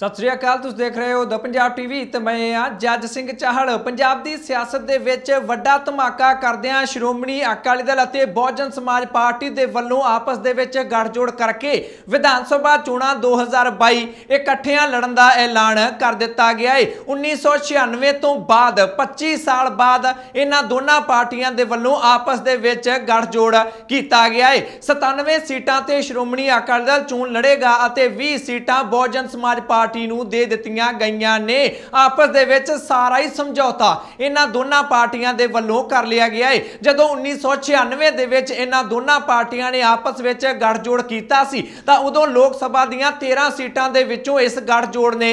ਸਤਿ ਸ੍ਰੀ ਅਕਾਲ ਤੁਸੀਂ ਦੇਖ ਰਹੇ ਹੋ ਦ ਪੰਜਾਬ ਟੀਵੀ ਤੇ ਮੈਂ ਆ ਜੱਜ ਸਿੰਘ ਚਾਹੜ ਪੰਜਾਬ ਦੀ ਸਿਆਸਤ ਦੇ ਵਿੱਚ ਵੱਡਾ ਧਮਾਕਾ ਕਰਦਿਆਂ ਸ਼੍ਰੋਮਣੀ ਅਕਾਲੀ ਦਲ ਅਤੇ ਬਹੁਜਨ ਸਮਾਜ ਪਾਰਟੀ ਦੇ ਵੱਲੋਂ ਆਪਸ ਦੇ ਵਿੱਚ ਗੱਠਜੋੜ ਕਰਕੇ ਵਿਧਾਨ ਸਭਾ ਚੋਣਾਂ 2022 ਇਕੱਠਿਆਂ ਲੜਨ ਦਾ ਐਲਾਨ ਕਰ ਦਿੱਤਾ ਗਿਆ ਹੈ 1996 ਤੋਂ ਬਾਅਦ 25 ਸਾਲ ਬਾਅਦ ਇਹਨਾਂ ਦੋਨਾਂ ਪਾਰਟੀਆਂ ਦੇ ਵੱਲੋਂ ਆਪਸ ਦੇ ਵਿੱਚ ਗੱਠਜੋੜ ਕੀਤਾ ਗਿਆ ਹੈ 97 ਸੀਟਾਂ ਤੇ ਸ਼੍ਰੋਮਣੀ ਅਕਾਲੀ ਦਲ ਚੋਣ ਲੜੇਗਾ ਅਤੇ 20 ਸੀਟਾਂ ਬਹੁਜਨ ਸਮਾਜ ਪਾਰਟੀ ਪਾਰਟੀ ਨੂੰ ਦੇ ਦਿੱਤੀਆਂ ਗਈਆਂ ਨੇ ਆਪਸ ਦੇ ਵਿੱਚ ਸਾਰਾ ਹੀ ਸਮਝੌਤਾ ਇਹਨਾਂ ਦੋਨਾਂ ਪਾਰਟੀਆਂ ਦੇ ਵੱਲੋਂ ਕਰ ਲਿਆ ਗਿਆ ਹੈ ਜਦੋਂ 1996 ਦੇ ਵਿੱਚ ਇਹਨਾਂ ਦੋਨਾਂ ਪਾਰਟੀਆਂ ਨੇ ਆਪਸ ਵਿੱਚ ਗੱਠਜੋੜ ਕੀਤਾ ਸੀ ਤਾਂ ਉਦੋਂ ਲੋਕ ਸਭਾ ਦੀਆਂ 13 ਸੀਟਾਂ ਦੇ ਵਿੱਚੋਂ ਇਸ ਗੱਠਜੋੜ ਨੇ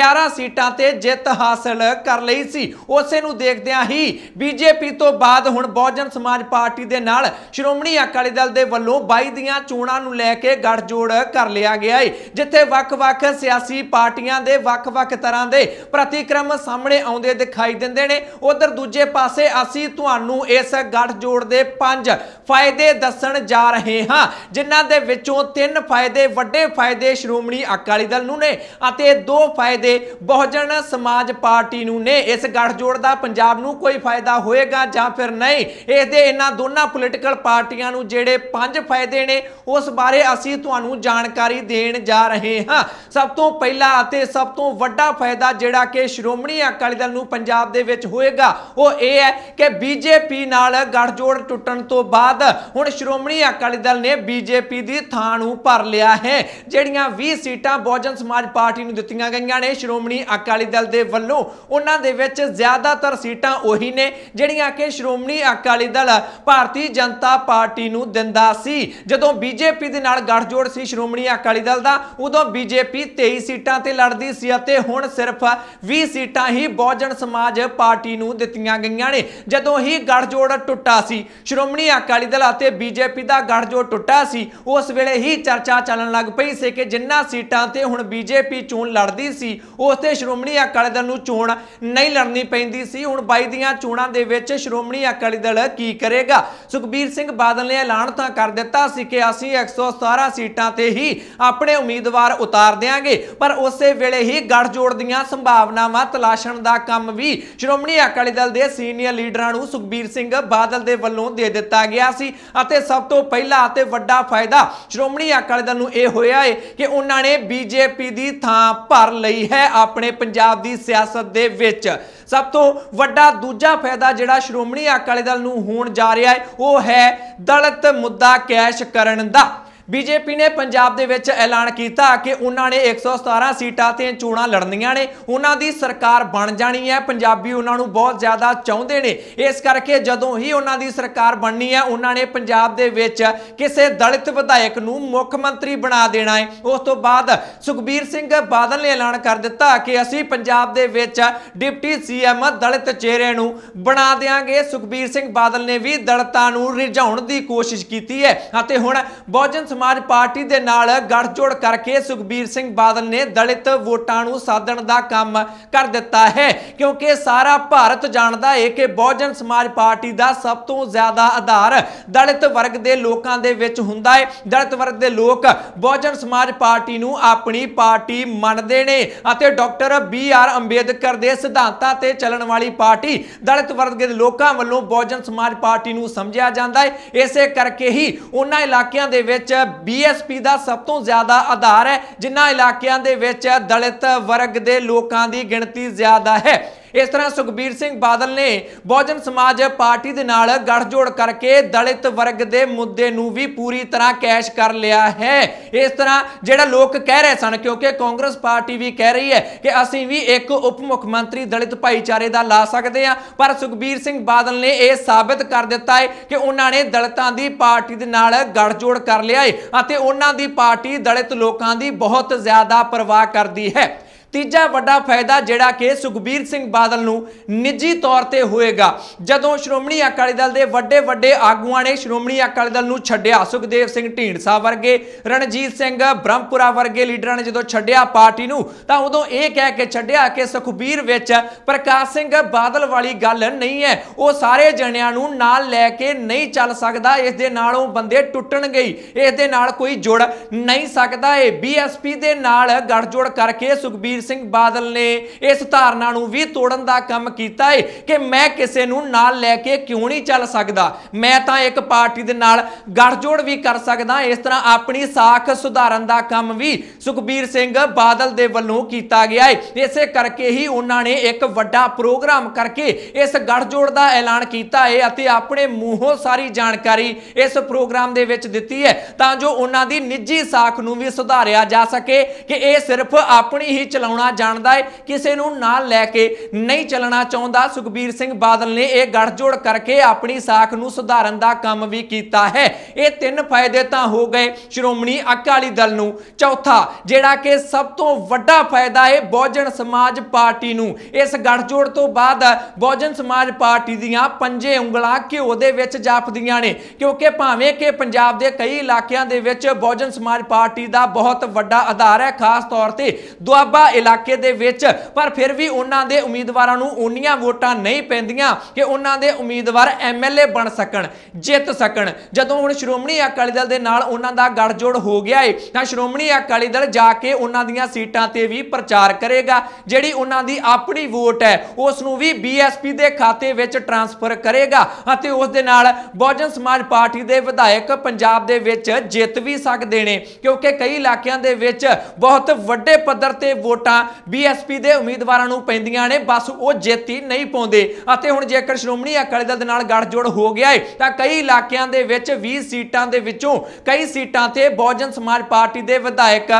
11 ਸੀਟਾਂ ਤੇ ਜਿੱਤ ਹਾਸਲ ਕਰ ਲਈ ਸੀ ਉਸੇ ਨੂੰ ਦੇਖਦਿਆਂ ਹੀ ਬੀਜੇਪੀ ਤੋਂ ਬਾਅਦ ਹੁਣ ਬਹੁਜਨ ਸਮਾਜ ਪਾਰਟੀ ਦੇ ਨਾਲ ਸ਼੍ਰੋਮਣੀ ਅਕਾਲੀ ਦਲ ਦੇ ਵੱਲੋਂ 22 ਦੀਆਂ ਚੋਣਾਂ ਨੂੰ ਲੈ ਕੇ ਗੱਠਜੋੜ ਕਰ ਲਿਆ ਗਿਆ ਹੈ ਜਿੱਥੇ ਵੱਖ-ਵੱਖ ਸਿਆਸੀ ਪਾਰਟੀਆਂ ਦੇ ਵੱਖ-ਵੱਖ ਤਰ੍ਹਾਂ ਦੇ ਪ੍ਰਤੀਕਰਮ ਸਾਹਮਣੇ ਆਉਂਦੇ ਦਿਖਾਈ ਦਿੰਦੇ ਨੇ ਉਧਰ ਦੂਜੇ ਪਾਸੇ ਅਸੀਂ ਤੁਹਾਨੂੰ ਇਸ ਗੱਠ ਜੋੜ ਦੇ ਪੰਜ ਫਾਇਦੇ ਦੱਸਣ ਜਾ ਰਹੇ ਹਾਂ ਜਿਨ੍ਹਾਂ ਦੇ ਵਿੱਚੋਂ ਤਿੰਨ ਫਾਇਦੇ ਵੱਡੇ ਫਾਇਦੇ ਸ਼੍ਰੋਮਣੀ ਅਕਾਲੀ ਦਲ ਨੂੰ ਨੇ ਅਤੇ ਦੋ ਫਾਇਦੇ ਬਹੁਜਨ ਸਮਾਜ ਪਾਰਟੀ ਨੂੰ ਨੇ ਇਸ ਗੱਠ ਜੋੜ ਦਾ ਪੰਜਾਬ ਨੂੰ ਕੋਈ ਫਾਇਦਾ ਹੋਏਗਾ ਜਾਂ ਫਿਰ ਨਹੀਂ ਇਸ ਦੇ ਇਹਨਾਂ ਦੋਨਾਂ ਪੋਲੀਟੀਕਲ ਪਾਰਟੀਆਂ ਨੂੰ ਜਿਹੜੇ ਪੰਜ ਫਾਇਦੇ ਨੇ ਉਸ ਬਾਰੇ ਅਸੀਂ ਤੁਹਾਨੂੰ ਜਾਣਕਾਰੀ ਦੇਣ ਜਾ ਰਹੇ ਹਾਂ ਸਭ ਤੋਂ ਪਹਿਲਾਂ ਫਾਇਦਾ ਅਤੇ ਸਭ ਤੋਂ ਵੱਡਾ ਫਾਇਦਾ ਜਿਹੜਾ ਕਿ ਸ਼੍ਰੋਮਣੀ ਅਕਾਲੀ ਦਲ ਨੂੰ ਪੰਜਾਬ ਦੇ ਵਿੱਚ ਹੋਏਗਾ ਉਹ ਇਹ ਹੈ ਕਿ ਬੀਜੇਪੀ ਨਾਲ ਗੱਠਜੋੜ ਟੁੱਟਣ ਤੋਂ ਬਾਅਦ ਹੁਣ ਸ਼੍ਰੋਮਣੀ ਅਕਾਲੀ ਦਲ ਨੇ ਬੀਜੇਪੀ ਦੀ ਥਾਂ ਨੂੰ ਭਰ ਲਿਆ ਹੈ ਜਿਹੜੀਆਂ 20 ਸੀਟਾਂ ਬਹੁਜਨ ਸਮਾਜ ਪਾਰਟੀ ਨੂੰ ਦਿੱਤੀਆਂ ਗਈਆਂ ਨੇ ਸ਼੍ਰੋਮਣੀ ਅਕਾਲੀ ਦਲ ਦੇ ਵੱਲੋਂ ਉਹਨਾਂ ਦੇ ਵਿੱਚ ਜ਼ਿਆਦਾਤਰ ਸੀਟਾਂ ਉਹੀ ਨੇ ਜਿਹੜੀਆਂ ਕਿ ਸ਼੍ਰੋਮਣੀ ਅਕਾਲੀ ਦਲ ਭਾਰਤੀ ਜਨਤਾ ਪਾਰਟੀ ਨੂੰ ਦਿੰਦਾ ਸੀ ਜਦੋਂ ਬੀਜੇਪੀ ਦੇ ਨਾਲ ਗੱਠਜੋੜ ਸੀ ਸ਼੍ਰੋਮਣੀ ਅਕਾਲੀ ਦਲ ਦਾ ਉਦੋਂ ਬੀਜੇਪੀ 23 ਸੀਟਾਂ ਸੀਟਾਂ ਤੇ ਲੜਦੀ ਸੀ ਅਤੇ ਹੁਣ ਸਿਰਫ 20 ਸੀਟਾਂ ਹੀ ਬਹੁਜਨ ਸਮਾਜ ਪਾਰਟੀ ਨੂੰ ਦਿੱਤੀਆਂ ਗਈਆਂ ਨੇ ਜਦੋਂ ਹੀ ਗੜਜੋੜ ਟੁੱਟਾ ਸੀ ਸ਼੍ਰੋਮਣੀ ਅਕਾਲੀ ਦਲ ਅਤੇ ਬੀਜੇਪੀ ਦਾ ਗੜਜੋੜ ਟੁੱਟਾ ਸੀ ਉਸ ਵੇਲੇ ਹੀ ਚਰਚਾ ਚੱਲਣ ਲੱਗ ਪਈ ਸੀ ਕਿ ਜਿੰਨਾ ਸੀਟਾਂ ਤੇ ਹੁਣ ਬੀਜੇਪੀ ਚੋਣ ਲੜਦੀ ਸੀ ਉਸ ਤੇ ਸ਼੍ਰੋਮਣੀ ਅਕਾਲੀ ਦਲ ਨੂੰ ਚੋਣ ਨਹੀਂ ਲੜਨੀ ਪੈਂਦੀ ਸੀ ਹੁਣ 22 ਦੀਆਂ ਚੋਣਾਂ ਦੇ ਵਿੱਚ ਸ਼੍ਰੋਮਣੀ ਅਕਾਲੀ ਦਲ ਕੀ ਕਰੇਗਾ ਸੁਖਬੀਰ ਸਿੰਘ ਬਾਦਲ ਨੇ ਐਲਾਨ ਤਾਂ ਕਰ ਦਿੱਤਾ ਸੀ ਕਿ ਅਸੀਂ 117 ਸੀਟਾਂ ਤੇ ਹੀ ਆਪਣੇ ਉਮੀਦਵਾਰ ਉਤਾਰ ਦੇਾਂਗੇ ਪਰ ਉਸੇ ਵੇਲੇ ਹੀ ਗੱਠਜੋੜ ਦੀਆਂ ਸੰਭਾਵਨਾਵਾਂ ਤਲਾਸ਼ਣ ਦਾ ਕੰਮ ਵੀ ਸ਼੍ਰੋਮਣੀ ਅਕਾਲੀ ਦਲ ਦੇ ਸੀਨੀਅਰ ਲੀਡਰਾਂ ਨੂੰ ਸੁਖਬੀਰ ਸਿੰਘ ਬਾਦਲ ਦੇ ਵੱਲੋਂ ਦੇ ਦਿੱਤਾ ਗਿਆ ਸੀ ਅਤੇ ਸਭ ਤੋਂ ਪਹਿਲਾ ਅਤੇ ਵੱਡਾ ਫਾਇਦਾ ਸ਼੍ਰੋਮਣੀ ਅਕਾਲੀ ਦਲ ਨੂੰ ਇਹ ਹੋਇਆ ਹੈ ਕਿ ਉਹਨਾਂ ਨੇ ਬੀਜੇਪੀ ਦੀ ਥਾਂ ਭਰ ਲਈ ਹੈ ਆਪਣੇ ਪੰਜਾਬ ਦੀ ਸਿਆਸਤ ਦੇ ਵਿੱਚ ਸਭ ਤੋਂ ਵੱਡਾ ਦੂਜਾ ਫਾਇਦਾ ਜਿਹੜਾ ਸ਼੍ਰੋਮਣੀ ਅਕਾਲੀ ਦਲ ਨੂੰ ਹੋਣ ਜਾ ਰਿਹਾ ਹੈ ਉਹ ਹੈ ਦਲਿਤ ਮੁੱਦਾ ਕੈਸ਼ ਕਰਨ ਦਾ ਬੀਜੇਪੀ ਨੇ ਪੰਜਾਬ ਦੇ ਵਿੱਚ ਐਲਾਨ ਕੀਤਾ ਕਿ ਉਹਨਾਂ ਨੇ 117 ਸੀਟਾਂ ਤੇ ਚੋਣਾਂ ਲੜਨੀਆਂ ਨੇ ਉਹਨਾਂ ਦੀ ਸਰਕਾਰ ਬਣ ਜਾਣੀ ਹੈ ਪੰਜਾਬੀ ਉਹਨਾਂ ਨੂੰ ਬਹੁਤ ਜ਼ਿਆਦਾ ਚਾਹੁੰਦੇ ਨੇ ਇਸ ਕਰਕੇ ਜਦੋਂ ਹੀ ਉਹਨਾਂ ਦੀ ਸਰਕਾਰ ਬਣਨੀ ਹੈ ਉਹਨਾਂ ਨੇ ਪੰਜਾਬ ਦੇ ਵਿੱਚ ਕਿਸੇ ਦਲਿਤ ਵਿਧਾਇਕ ਨੂੰ ਮੁੱਖ ਮੰਤਰੀ ਬਣਾ ਦੇਣਾ ਹੈ ਉਸ ਤੋਂ ਬਾਅਦ ਸੁਖਬੀਰ ਸਿੰਘ ਬਾਦਲ ਨੇ ਐਲਾਨ ਕਰ ਦਿੱਤਾ ਕਿ ਅਸੀਂ ਪੰਜਾਬ ਦੇ ਵਿੱਚ ਡਿਪਟੀ ਸੀਐਮ ਦਲਿਤ ਚਿਹਰੇ ਨੂੰ ਬਣਾ ਦੇਾਂਗੇ ਸੁਖਬੀਰ ਸਿੰਘ ਬਾਦਲ ਨੇ ਵੀ ਦਲਤਾਂ ਨੂੰ ਰਿਝਾਉਣ ਦੀ ਕੋਸ਼ਿਸ਼ ਕੀਤੀ ਹੈ ਅਤੇ ਹੁਣ ਬਹੁਜਨ ਸਮਾਜ ਪਾਰਟੀ ਦੇ ਨਾਲ ਗੜਜੋੜ ਕਰਕੇ ਸੁਖਬੀਰ ਸਿੰਘ ਬਾਦਲ ਨੇ ਦਲਿਤ ਵੋਟਾਂ ਨੂੰ ਸਾਧਣ ਦਾ ਕੰਮ ਕਰ ਦਿੱਤਾ ਹੈ ਕਿਉਂਕਿ ਸਾਰਾ ਭਾਰਤ ਜਾਣਦਾ ਹੈ ਕਿ ਬਹੁਜਨ ਸਮਾਜ ਪਾਰਟੀ ਦਾ ਸਭ ਤੋਂ ਜ਼ਿਆਦਾ ਆਧਾਰ ਦਲਿਤ ਵਰਗ ਦੇ ਲੋਕਾਂ ਦੇ ਵਿੱਚ ਹੁੰਦਾ ਹੈ ਦਲਿਤ ਵਰਗ ਦੇ ਲੋਕ ਬਹੁਜਨ ਸਮਾਜ ਪਾਰਟੀ ਨੂੰ ਆਪਣੀ ਪਾਰਟੀ ਮੰਨਦੇ ਨੇ ਅਤੇ ਡਾਕਟਰ ਬੀ ਆਰ ਅੰਬੇਦਕਰ ਦੇ ਸਿਧਾਂਤਾਂ ਤੇ ਚੱਲਣ ਵਾਲੀ ਪਾਰਟੀ ਦਲਿਤ ਵਰਗ ਦੇ ਲੋਕਾਂ ਵੱਲੋਂ ਬਹੁਜਨ ਸਮਾਜ ਪਾਰਟੀ ਨੂੰ ਸਮਝਿਆ ਜਾਂਦਾ ਹੈ ਇਸੇ ਕਰਕੇ ਹੀ ਉਹਨਾਂ ਇਲਾਕਿਆਂ ਦੇ ਵਿੱਚ ਬੀਐਸਪੀ ਦਾ ਸਭ ਤੋਂ ਜ਼ਿਆਦਾ ਆਧਾਰ ਹੈ ਜਿਨ੍ਹਾਂ ਇਲਾਕਿਆਂ ਦੇ ਵਿੱਚ ਦਲਿਤ ਵਰਗ ਦੇ ਲੋਕਾਂ ਦੀ ਗਿਣਤੀ ਜ਼ਿਆਦਾ ਹੈ ਇਸ ਤਰ੍ਹਾਂ ਸੁਖਬੀਰ ਸਿੰਘ ਬਾਦਲ ਨੇ ਬਹੁਜਨ ਸਮਾਜ ਪਾਰਟੀ ਦੇ ਨਾਲ ਗੱਠਜੋੜ ਕਰਕੇ ਦਲਿਤ ਵਰਗ ਦੇ ਮੁੱਦੇ ਨੂੰ ਵੀ ਪੂਰੀ ਤਰ੍ਹਾਂ ਕੈਸ਼ ਕਰ ਲਿਆ ਹੈ ਇਸ ਤਰ੍ਹਾਂ ਜਿਹੜਾ ਲੋਕ ਕਹਿ ਰਹੇ ਸਨ ਕਿਉਂਕਿ ਕਾਂਗਰਸ ਪਾਰਟੀ ਵੀ ਕਹਿ ਰਹੀ ਹੈ ਕਿ ਅਸੀਂ ਵੀ ਇੱਕ ਉਪ ਮੁੱਖ ਮੰਤਰੀ ਦਲਿਤ ਭਾਈਚਾਰੇ ਦਾ ਲਾ ਸਕਦੇ ਆ ਪਰ ਸੁਖਬੀਰ ਸਿੰਘ ਬਾਦਲ ਨੇ ਇਹ ਸਾਬਤ ਕਰ ਦਿੱਤਾ ਹੈ ਕਿ ਉਹਨਾਂ ਨੇ ਦਲਿਤਾਂ ਦੀ ਪਾਰਟੀ ਦੇ ਨਾਲ ਗੱਠਜੋੜ ਕਰ ਲਿਆ ਹੈ ਅਤੇ ਉਹਨਾਂ ਦੀ ਪਾਰਟੀ ਦਲਿਤ ਲੋਕਾਂ ਦੀ ਬਹੁਤ ਜ਼ਿਆਦਾ ਪਰਵਾਹ ਕਰਦੀ ਹੈ ਤੀਜਾ ਵੱਡਾ ਫਾਇਦਾ ਜਿਹੜਾ ਕਿ ਸੁਖਬੀਰ ਸਿੰਘ ਬਾਦਲ ਨੂੰ ਨਿੱਜੀ ਤੌਰ ਤੇ ਹੋਏਗਾ ਜਦੋਂ ਸ਼੍ਰੋਮਣੀ ਅਕਾਲੀ ਦਲ ਦੇ ਵੱਡੇ ਵੱਡੇ ਆਗੂਆਂ ਨੇ ਸ਼੍ਰੋਮਣੀ ਅਕਾਲੀ ਦਲ ਨੂੰ ਛੱਡਿਆ ਸੁਖਦੇਵ ਸਿੰਘ ਢੀਂਡਸਾ ਵਰਗੇ ਰਣਜੀਤ ਸਿੰਘ ਬ੍ਰਹਮਪੁਰਾ ਵਰਗੇ ਲੀਡਰਾਂ ਨੇ ਜਦੋਂ ਛੱਡਿਆ ਪਾਰਟੀ ਨੂੰ ਤਾਂ ਉਦੋਂ ਇਹ ਕਹਿ ਕੇ ਛੱਡਿਆ ਕਿ ਸੁਖਬੀਰ ਵਿੱਚ ਪ੍ਰਕਾਸ਼ ਸਿੰਘ ਬਾਦਲ ਵਾਲੀ ਗੱਲ ਨਹੀਂ ਹੈ ਉਹ ਸਾਰੇ ਜਣਿਆਂ ਨੂੰ ਨਾਲ ਲੈ ਕੇ ਨਹੀਂ ਚੱਲ ਸਕਦਾ ਇਸ ਦੇ ਨਾਲੋਂ ਬੰਦੇ ਟੁੱਟਣ ਗਈ ਇਸ ਦੇ ਨਾਲ ਕੋਈ ਜੁੜ ਨਹੀਂ ਸਕਦਾ ਇਹ ਬੀਐਸਪੀ ਦੇ ਨਾਲ ਗੜਜੋੜ ਕਰਕੇ ਸੁਖਬੀਰ ਸੁਖਬੀਰ ਸਿੰਘ ਬਾਦਲ ਨੇ ਇਸ ਧਾਰਨਾ ਨੂੰ ਵੀ ਤੋੜਨ ਦਾ ਕੰਮ ਕੀਤਾ ਹੈ ਕਿ ਮੈਂ ਕਿਸੇ ਨੂੰ ਨਾਲ ਲੈ ਕੇ ਕਿਉਂ ਨਹੀਂ ਚੱਲ ਸਕਦਾ ਮੈਂ ਤਾਂ ਇੱਕ ਪਾਰਟੀ ਦੇ ਨਾਲ ਗੱਠਜੋੜ ਵੀ ਕਰ ਸਕਦਾ ਇਸ ਤਰ੍ਹਾਂ ਆਪਣੀ ਸਾਖ ਸੁਧਾਰਨ ਦਾ ਕੰਮ ਵੀ ਸੁਖਬੀਰ ਸਿੰਘ ਬਾਦਲ ਦੇ ਵੱਲੋਂ ਕੀਤਾ ਗਿਆ ਹੈ ਇਸੇ ਕਰਕੇ ਹੀ ਉਹਨਾਂ ਨੇ ਇੱਕ ਵੱਡਾ ਪ੍ਰੋਗਰਾਮ ਕਰਕੇ ਇਸ ਗੱਠਜੋੜ ਦਾ ਐਲਾਨ ਕੀਤਾ ਹੈ ਅਤੇ ਆਪਣੇ ਮੂੰਹੋਂ ਸਾਰੀ ਜਾਣਕਾਰੀ ਇਸ ਪ੍ਰੋਗਰਾਮ ਦੇ ਵਿੱਚ ਦਿੱਤੀ ਹੈ ਤਾਂ ਜੋ ਉਹਨਾਂ ਦੀ ਨਿੱਜੀ ਸਾਖ ਨੂੰ ਵੀ ਸੁਧਾਰਿਆ ਜਾ ਸਕੇ ਕਿ ਇਹ ਸਿਰਫ ਆਪਣੀ ਹੀ ਚਲਾ ਚਲਾਉਣਾ ਜਾਣਦਾ ਹੈ ਕਿਸੇ ਨੂੰ ਨਾਲ ਲੈ ਕੇ ਨਹੀਂ ਚੱਲਣਾ ਚਾਹੁੰਦਾ ਸੁਖਬੀਰ ਸਿੰਘ ਬਾਦਲ ਨੇ ਇਹ ਜੋੜ ਕਰਕੇ ਆਪਣੀ ਸਾਖ ਨੂੰ ਸੁਧਾਰਨ ਦਾ ਕੰਮ ਵੀ ਕੀਤਾ ਹੈ ਇਹ ਤਿੰਨ ਫਾਇਦੇ ਤਾਂ ਹੋ ਗਏ ਸ਼੍ਰੋਮਣੀ ਅਕਾਲੀ ਦਲ ਨੂੰ ਚੌਥਾ ਜਿਹੜਾ ਕਿ ਸਭ ਤੋਂ ਵੱਡਾ ਫਾਇਦਾ ਹੈ ਬਹੁਜਨ ਸਮਾਜ ਪਾਰਟੀ ਨੂੰ ਇਸ ਜੋੜ ਤੋਂ ਬਾਅਦ ਬਹੁਜਨ ਸਮਾਜ ਪਾਰਟੀ ਦੀਆਂ ਪੰਜੇ ਉਂਗਲਾਂ ਘਿਓ ਦੇ ਵਿੱਚ ਜਾਪਦੀਆਂ ਨੇ ਕਿਉਂਕਿ ਭਾਵੇਂ ਕਿ ਪੰਜਾਬ ਦੇ ਕਈ ਇਲਾਕਿਆਂ ਦੇ ਵਿੱਚ ਬਹੁਜਨ ਸਮਾਜ ਪਾਰਟੀ ਦਾ ਬਹੁਤ ਵੱਡਾ ਆਧਾਰ ਹੈ ਖਾਸ ਤੌਰ ਤੇ ਦੁਆਬਾ ਇਲਾਕੇ ਦੇ ਵਿੱਚ ਪਰ ਫਿਰ ਵੀ ਉਹਨਾਂ ਦੇ ਉਮੀਦਵਾਰਾਂ ਨੂੰ ਓਨੀਆਂ ਵੋਟਾਂ ਨਹੀਂ ਪੈਂਦੀਆਂ ਕਿ ਉਹਨਾਂ ਦੇ ਉਮੀਦਵਾਰ ਐਮਐਲਏ ਬਣ ਸਕਣ ਜਿੱਤ ਸਕਣ ਜਦੋਂ ਹੁਣ ਸ਼੍ਰੋਮਣੀ ਅਕਾਲੀ ਦਲ ਦੇ ਨਾਲ ਉਹਨਾਂ ਦਾ ਗੜਜੋੜ ਹੋ ਗਿਆ ਏ ਤਾਂ ਸ਼੍ਰੋਮਣੀ ਅਕਾਲੀ ਦਲ ਜਾ ਕੇ ਉਹਨਾਂ ਦੀਆਂ ਸੀਟਾਂ ਤੇ ਵੀ ਪ੍ਰਚਾਰ ਕਰੇਗਾ ਜਿਹੜੀ ਉਹਨਾਂ ਦੀ ਆਪਣੀ ਵੋਟ ਹੈ ਉਸ ਨੂੰ ਵੀ ਬੀਐਸਪੀ ਦੇ ਖਾਤੇ ਵਿੱਚ ਟ੍ਰਾਂਸਫਰ ਕਰੇਗਾ ਅਤੇ ਉਸ ਦੇ ਨਾਲ ਬਹੁਜਨ ਸਮਾਜ ਪਾਰਟੀ ਦੇ ਵਿਧਾਇਕ ਪੰਜਾਬ ਦੇ ਵਿੱਚ ਜਿੱਤ ਵੀ ਸਕਦੇ ਨੇ ਕਿਉਂਕਿ ਕਈ ਇਲਾਕਿਆਂ ਦੇ ਵਿੱਚ ਬਹੁਤ ਵੱਡੇ ਪੱਧਰ ਤੇ ਵੋਟ ਵੋਟਾਂ ਬੀਐਸਪੀ ਦੇ ਉਮੀਦਵਾਰਾਂ ਨੂੰ ਪੈਂਦੀਆਂ ਨੇ ਬਸ ਉਹ ਜੇਤੀ ਨਹੀਂ ਪਾਉਂਦੇ ਅਤੇ ਹੁਣ ਜੇਕਰ ਸ਼੍ਰੋਮਣੀ ਅਕਾਲੀ ਦਲ ਦੇ ਨਾਲ ਗੱਠਜੋੜ ਹੋ ਗਿਆ ਹੈ ਤਾਂ ਕਈ ਇਲਾਕਿਆਂ ਦੇ ਵਿੱਚ 20 ਸੀਟਾਂ ਦੇ ਵਿੱਚੋਂ ਕਈ ਸੀਟਾਂ ਤੇ ਬਹੁਜਨ ਸਮਾਜ ਪਾਰਟੀ ਦੇ ਵਿਧਾਇਕ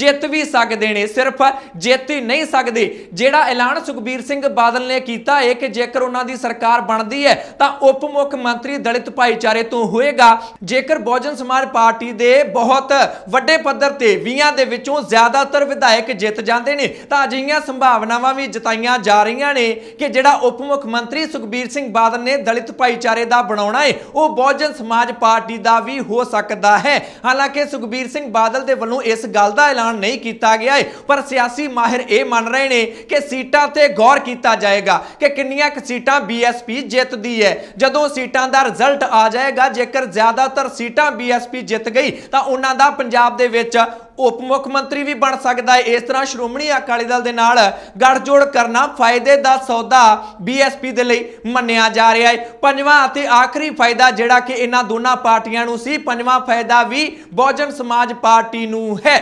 ਜਿੱਤ ਵੀ ਸਕਦੇ ਨੇ ਸਿਰਫ ਜਿੱਤ ਹੀ ਨਹੀਂ ਸਕਦੇ ਜਿਹੜਾ ਐਲਾਨ ਸੁਖਬੀਰ ਸਿੰਘ ਬਾਦਲ ਨੇ ਕੀਤਾ ਹੈ ਕਿ ਜੇਕਰ ਉਹਨਾਂ ਦੀ ਸਰਕਾਰ ਬਣਦੀ ਹੈ ਤਾਂ ਉਪ ਮੁੱਖ ਮੰਤਰੀ ਦਲਿਤ ਭਾਈਚਾਰੇ ਤੋਂ ਹੋਏਗਾ ਜੇਕਰ ਬਹੁਜਨ ਸਮਾਜ ਪਾਰਟੀ ਦੇ ਬਹੁਤ ਵੱਡੇ ਪੱਧਰ ਤੇ 20 ਦੇ ਵਿੱਚੋਂ ਜ਼ਿਆਦਾਤਰ ਵਿਧਾਇਕ ਜਿੱਤ ਜਾਂਦੇ ਕਰਦੇ ਨੇ ਤਾਂ ਅਜਿਹੀਆਂ ਸੰਭਾਵਨਾਵਾਂ ਵੀ ਜਤਾਈਆਂ ਜਾ ਰਹੀਆਂ ਨੇ ਕਿ ਜਿਹੜਾ ਉਪ ਮੁੱਖ ਮੰਤਰੀ ਸੁਖਬੀਰ ਸਿੰਘ ਬਾਦਲ ਨੇ ਦਲਿਤ ਭਾਈਚਾਰੇ ਦਾ ਬਣਾਉਣਾ ਹੈ ਉਹ ਬਹੁਜਨ ਸਮਾਜ ਪਾਰਟੀ ਦਾ ਵੀ ਹੋ ਸਕਦਾ ਹੈ ਹਾਲਾਂਕਿ ਸੁਖਬੀਰ ਸਿੰਘ ਬਾਦਲ ਦੇ ਵੱਲੋਂ ਇਸ ਗੱਲ ਦਾ ਐਲਾਨ ਨਹੀਂ ਕੀਤਾ ਗਿਆ ਹੈ ਪਰ ਸਿਆਸੀ ਮਾਹਿਰ ਇਹ ਮੰਨ ਰਹੇ ਨੇ ਕਿ ਸੀਟਾਂ ਤੇ ਗੌਰ ਕੀਤਾ ਜਾਏਗਾ ਕਿ ਕਿੰਨੀਆਂ ਕੁ ਸੀਟਾਂ ਬੀਐਸਪੀ ਜਿੱਤਦੀ ਹੈ ਜਦੋਂ ਸੀਟਾਂ ਦਾ ਰਿਜ਼ਲਟ ਆ ਜਾਏਗਾ ਜੇਕਰ ਜ਼ਿਆਦਾਤਰ ਸੀਟਾਂ ਬੀਐਸਪੀ ਜਿੱਤ ਗਈ ਤਾਂ ਉਹਨਾਂ ਦਾ ਪੰਜਾਬ ਦੇ ਵਿੱਚ ਉਪ ਮੁੱਖ ਮੰਤਰੀ ਵੀ ਬਣ ਸਕਦਾ ਹੈ ਇਸ ਤਰ੍ਹਾਂ ਸ਼੍ਰੋਮਣੀ ਅਕਾਲੀ ਦਲ ਦੇ ਨਾਲ ਗੱਠਜੋੜ ਕਰਨਾ ਫਾਇਦੇ ਦਾ ਸੌਦਾ ਬੀਐਸਪੀ ਦੇ ਲਈ ਮੰਨਿਆ ਜਾ ਰਿਹਾ ਹੈ ਪੰਜਵਾਂ ਅਤੇ ਆਖਰੀ ਫਾਇਦਾ ਜਿਹੜਾ ਕਿ ਇਹਨਾਂ ਦੋਨਾਂ ਪਾਰਟੀਆਂ ਨੂੰ ਸੀ ਪੰਜਵਾਂ ਫਾਇਦਾ ਵੀ ਬਹੁਜਨ ਸਮਾਜ ਪਾਰਟੀ ਨੂੰ ਹੈ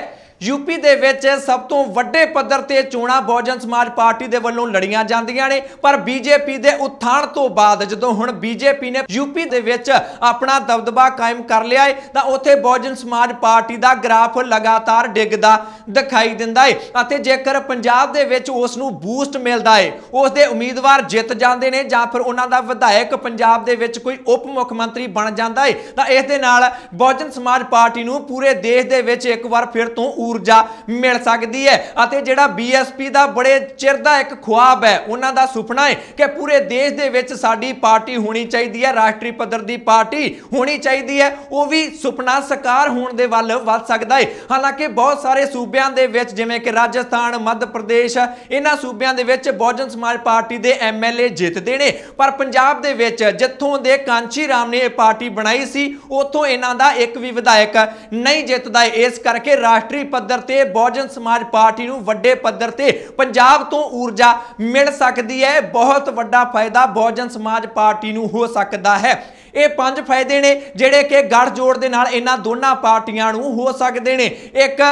ਯੂਪੀ ਦੇ ਵਿੱਚ ਸਭ ਤੋਂ ਵੱਡੇ ਪੱਧਰ ਤੇ ਚੋਣਾਂ ਬਹੁਜਨ ਸਮਾਜ ਪਾਰਟੀ ਦੇ ਵੱਲੋਂ ਲੜੀਆਂ ਜਾਂਦੀਆਂ ਨੇ ਪਰ ਬੀਜੇਪੀ ਦੇ ਉਥਾਨ ਤੋਂ ਬਾਅਦ ਜਦੋਂ ਹੁਣ ਬੀਜੇਪੀ ਨੇ ਯੂਪੀ ਦੇ ਵਿੱਚ ਆਪਣਾ ਦਬਦਬਾ ਕਾਇਮ ਕਰ ਲਿਆ ਹੈ ਤਾਂ ਉੱਥੇ ਬਹੁਜਨ ਸਮਾਜ ਪਾਰਟੀ ਦਾ ਗ੍ਰਾਫ ਲਗਾਤਾਰ ਡਿੱਗਦਾ ਦਿਖਾਈ ਦਿੰਦਾ ਹੈ ਅਤੇ ਜੇਕਰ ਪੰਜਾਬ ਦੇ ਵਿੱਚ ਉਸ ਨੂੰ ਬੂਸਟ ਮਿਲਦਾ ਹੈ ਉਸ ਦੇ ਉਮੀਦਵਾਰ ਜਿੱਤ ਜਾਂਦੇ ਨੇ ਜਾਂ ਫਿਰ ਉਹਨਾਂ ਦਾ ਵਿਧਾਇਕ ਪੰਜਾਬ ਦੇ ਵਿੱਚ ਕੋਈ ਉਪ ਮੁੱਖ ਮੰਤਰੀ ਬਣ ਜਾਂਦਾ ਹੈ ਤਾਂ ਇਸ ਦੇ ਨਾਲ ਬਹੁਜਨ ਸਮਾਜ ਪਾਰਟੀ ਨੂੰ ਪੂਰੇ ਦੇਸ਼ ਦੇ ਵਿੱਚ ਇੱਕ ਵਾਰ ਫਿਰ ਤੋਂ ਊਰ ਊਰਜਾ ਮਿਲ ਸਕਦੀ ਹੈ ਅਤੇ ਜਿਹੜਾ ਬੀਐਸਪੀ ਦਾ ਬੜੇ ਚਿਰ ਦਾ ਇੱਕ ਖੁਆਬ ਹੈ ਉਹਨਾਂ ਦਾ ਸੁਪਨਾ ਹੈ ਕਿ ਪੂਰੇ ਦੇਸ਼ ਦੇ ਵਿੱਚ ਸਾਡੀ ਪਾਰਟੀ ਹੋਣੀ ਚਾਹੀਦੀ ਹੈ ਰਾਸ਼ਟਰੀ ਪੱਧਰ ਦੀ ਪਾਰਟੀ ਹੋਣੀ ਚਾਹੀਦੀ ਹੈ ਉਹ ਵੀ ਸੁਪਨਾ ਸਰਕਾਰ ਹੋਣ ਦੇ ਵੱਲ ਵੱਧ ਸਕਦਾ ਹੈ ਹਾਲਾਂਕਿ ਬਹੁਤ ਸਾਰੇ ਸੂਬਿਆਂ ਦੇ ਵਿੱਚ ਜਿਵੇਂ ਕਿ ਰਾਜਸਥਾਨ ਮੱਧ ਪ੍ਰਦੇਸ਼ ਇਹਨਾਂ ਸੂਬਿਆਂ ਦੇ ਵਿੱਚ ਬਹੁਜਨ ਸਮਾਜ ਪਾਰਟੀ ਦੇ ਐਮਐਲਏ ਜਿੱਤਦੇ ਨੇ ਪਰ ਪੰਜਾਬ ਦੇ ਵਿੱਚ ਜਿੱਥੋਂ ਦੇ ਕਾਂਚੀ ਰਾਮ ਨੇ ਇਹ ਪਾਰਟੀ ਬਣਾਈ ਸੀ ਉੱਥੋਂ ਇਹਨਾਂ ਦਾ ਇੱਕ ਵੀ ਵਿਧਾਇਕ ਨਹੀਂ ਜਿੱਤਦਾ ਇਸ ਕਰਕੇ ਰਾਸ਼ਟਰੀ ਪੱਧਰ ਤੇ ਬਹੁਜਨ ਸਮਾਜ ਪਾਰਟੀ ਨੂੰ ਵੱਡੇ ਪੱਧਰ ਤੇ ਪੰਜਾਬ ਤੋਂ ਊਰਜਾ ਮਿਲ ਸਕਦੀ ਹੈ ਬਹੁਤ ਵੱਡਾ ਫਾਇਦਾ ਬਹੁਜਨ ਸਮਾਜ ਪਾਰਟੀ ਨੂੰ ਹੋ ਸਕਦਾ ਹੈ ਇਹ ਪੰਜ ਫਾਇਦੇ ਨੇ ਜਿਹੜੇ ਕਿ ਗੜ ਜੋੜ ਦੇ ਨਾਲ ਇਹਨਾਂ ਦੋਨਾਂ ਪਾਰਟੀਆਂ ਨੂੰ ਹੋ ਸਕਦੇ ਨੇ ਇੱਕ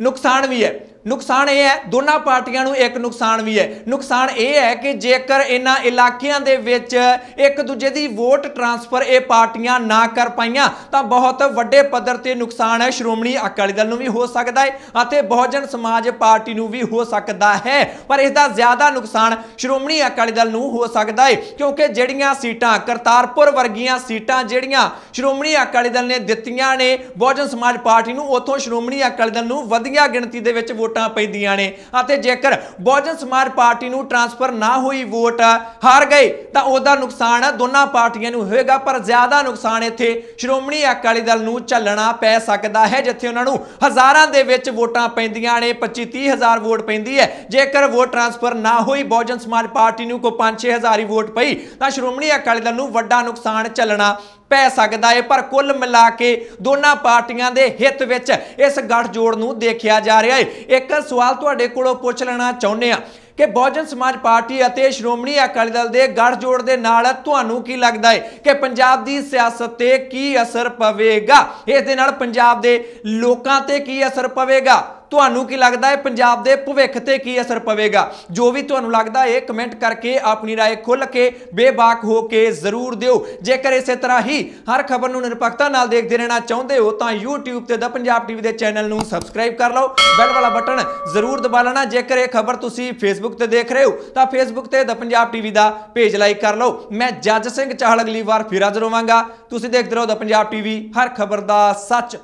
ਨੁਕਸਾਨ ਵੀ ਹੈ ਨੁਕਸਾਨ ਇਹ ਹੈ ਦੋਨਾਂ ਪਾਰਟੀਆਂ ਨੂੰ ਇੱਕ ਨੁਕਸਾਨ ਵੀ ਹੈ ਨੁਕਸਾਨ ਇਹ ਹੈ ਕਿ ਜੇਕਰ ਇਹਨਾਂ ਇਲਾਕਿਆਂ ਦੇ ਵਿੱਚ ਇੱਕ ਦੂਜੇ ਦੀ ਵੋਟ ਟ੍ਰਾਂਸਫਰ ਇਹ ਪਾਰਟੀਆਂ ਨਾ ਕਰ ਪਾਈਆਂ ਤਾਂ ਬਹੁਤ ਵੱਡੇ ਪੱਧਰ ਤੇ ਨੁਕਸਾਨ ਹੈ ਸ਼੍ਰੋਮਣੀ ਅਕਾਲੀ ਦਲ ਨੂੰ ਵੀ ਹੋ ਸਕਦਾ ਹੈ ਅਤੇ ਬਹੁਜਨ ਸਮਾਜ ਪਾਰਟੀ ਨੂੰ ਵੀ ਹੋ ਸਕਦਾ ਹੈ ਪਰ ਇਸ ਦਾ ਜ਼ਿਆਦਾ ਨੁਕਸਾਨ ਸ਼੍ਰੋਮਣੀ ਅਕਾਲੀ ਦਲ ਨੂੰ ਹੋ ਸਕਦਾ ਹੈ ਕਿਉਂਕਿ ਜਿਹੜੀਆਂ ਸੀਟਾਂ ਕਰਤਾਰਪੁਰ ਵਰਗੀਆਂ ਸੀਟਾਂ ਜਿਹੜੀਆਂ ਸ਼੍ਰੋਮਣੀ ਅਕਾਲੀ ਦਲ ਨੇ ਦਿੱਤੀਆਂ ਨੇ ਬਹੁਜਨ ਸਮਾਜ ਪਾਰਟੀ ਨੂੰ ਉਥੋਂ ਸ਼੍ਰੋਮਣੀ ਅਕਾਲੀ ਦਲ ਨੂੰ ਵਧੀਆ ਗਿਣਤੀ ਦੇ ਵਿੱਚ ਵੋਟ ਵੋਟਾਂ ਪੈਂਦੀਆਂ ਨੇ ਅਤੇ ਜੇਕਰ ਬਹੁਜਨ ਸਮਾਜ ਪਾਰਟੀ ਨੂੰ ਟ੍ਰਾਂਸਫਰ ਨਾ ਹੋਈ ਵੋਟ ਹਾਰ ਗਏ ਤਾਂ ਉਹਦਾ ਨੁਕਸਾਨ ਦੋਨਾਂ ਪਾਰਟੀਆਂ ਨੂੰ ਹੋਏਗਾ ਪਰ ਜ਼ਿਆਦਾ ਨੁਕਸਾਨ ਇੱਥੇ ਸ਼੍ਰੋਮਣੀ ਅਕਾਲੀ ਦਲ ਨੂੰ ਚੱਲਣਾ ਪੈ ਸਕਦਾ ਹੈ ਜਿੱਥੇ ਉਹਨਾਂ ਨੂੰ ਹਜ਼ਾਰਾਂ ਦੇ ਵਿੱਚ ਵੋਟਾਂ ਪੈਂਦੀਆਂ ਨੇ 25 ਹਜ਼ਾਰ ਵੋਟ ਪੈਂਦੀ ਹੈ ਜੇਕਰ ਵੋਟ ਟ੍ਰਾਂਸਫਰ ਨਾ ਹੋਈ ਬਹੁਜਨ ਸਮਾਜ ਪਾਰਟੀ ਨੂੰ ਕੋ 5-6 ਹਜ਼ਾਰੀ ਹੀ ਵੋਟ ਪਈ ਤਾਂ ਸ਼੍ਰੋਮਣੀ ਅਕਾਲੀ ਦਲ ਨੂੰ ਵੱਡਾ ਨੁਕਸਾਨ ਚੱਲਣਾ ਪੈ ਸਕਦਾ ਹੈ ਪਰ ਕੁੱਲ ਮਿਲਾ ਕੇ ਦੋਨਾਂ ਪਾਰਟੀਆਂ ਦੇ ਹਿੱਤ ਵਿੱਚ ਇਸ ਗੱਠਜੋੜ ਨੂੰ ਦੇਖਿਆ ਜਾ ਰਿਹਾ ਹੈ ਇੱਕ ਸਵਾਲ ਤੁਹਾਡੇ ਕੋਲੋਂ ਪੁੱਛ ਲੈਣਾ ਚਾਹੁੰਦੇ ਆ ਕਿ ਬਹੁਜਨ ਸਮਾਜ ਪਾਰਟੀ ਅਤੇ ਸ਼੍ਰੋਮਣੀ ਅਕਾਲੀ ਦਲ ਦੇ ਗੱਠਜੋੜ ਦੇ ਨਾਲ ਤੁਹਾਨੂੰ ਕੀ ਲੱਗਦਾ ਹੈ ਕਿ ਪੰਜਾਬ ਦੀ ਸਿਆਸਤ ਤੇ ਕੀ ਅਸਰ ਪਵੇਗਾ ਇਸ ਦੇ ਨਾਲ ਪੰਜਾਬ ਦੇ ਲੋਕਾਂ ਤੇ ਕੀ ਅਸਰ ਪਵੇਗਾ ਤੁਹਾਨੂੰ ਕੀ ਲੱਗਦਾ ਹੈ ਪੰਜਾਬ ਦੇ ਭਵਿੱਖ ਤੇ ਕੀ ਅਸਰ ਪਵੇਗਾ ਜੋ ਵੀ ਤੁਹਾਨੂੰ ਲੱਗਦਾ ਹੈ ਕਮੈਂਟ ਕਰਕੇ ਆਪਣੀ رائے ਖੁੱਲ ਕੇ ਬੇਬਾਕ ਹੋ ਕੇ ਜ਼ਰੂਰ ਦਿਓ ਜੇਕਰ ਇਸੇ ਤਰ੍ਹਾਂ ਹੀ ਹਰ ਖਬਰ ਨੂੰ ਨਿਰਪੱਖਤਾ ਨਾਲ ਦੇਖਦੇ ਰਹਿਣਾ ਚਾਹੁੰਦੇ ਹੋ ਤਾਂ YouTube ਤੇ ਦਾ ਪੰਜਾਬ ਟੀਵੀ ਦੇ ਚੈਨਲ ਨੂੰ ਸਬਸਕ੍ਰਾਈਬ ਕਰ ਲਓ ਬੈਲ ਵਾਲਾ ਬਟਨ ਜ਼ਰੂਰ ਦਬਾ ਲੈਣਾ ਜੇਕਰ ਇਹ ਖਬਰ ਤੁਸੀਂ Facebook ਤੇ ਦੇਖ ਰਹੇ ਹੋ ਤਾਂ Facebook ਤੇ ਦਾ ਪੰਜਾਬ ਟੀਵੀ ਦਾ ਪੇਜ ਲਾਈਕ ਕਰ ਲਓ ਮੈਂ ਜੱਜ ਸਿੰਘ ਚਾਹਲ ਅਗਲੀ ਵਾਰ ਫਿਰ ਹਾਜ਼ਰ ਹੋਵਾਂਗਾ ਤੁਸੀਂ ਦੇਖਦੇ ਰਹੋ ਦਾ ਪੰਜਾਬ ਟੀਵੀ ਹਰ ਖਬਰ ਦਾ ਸੱਚ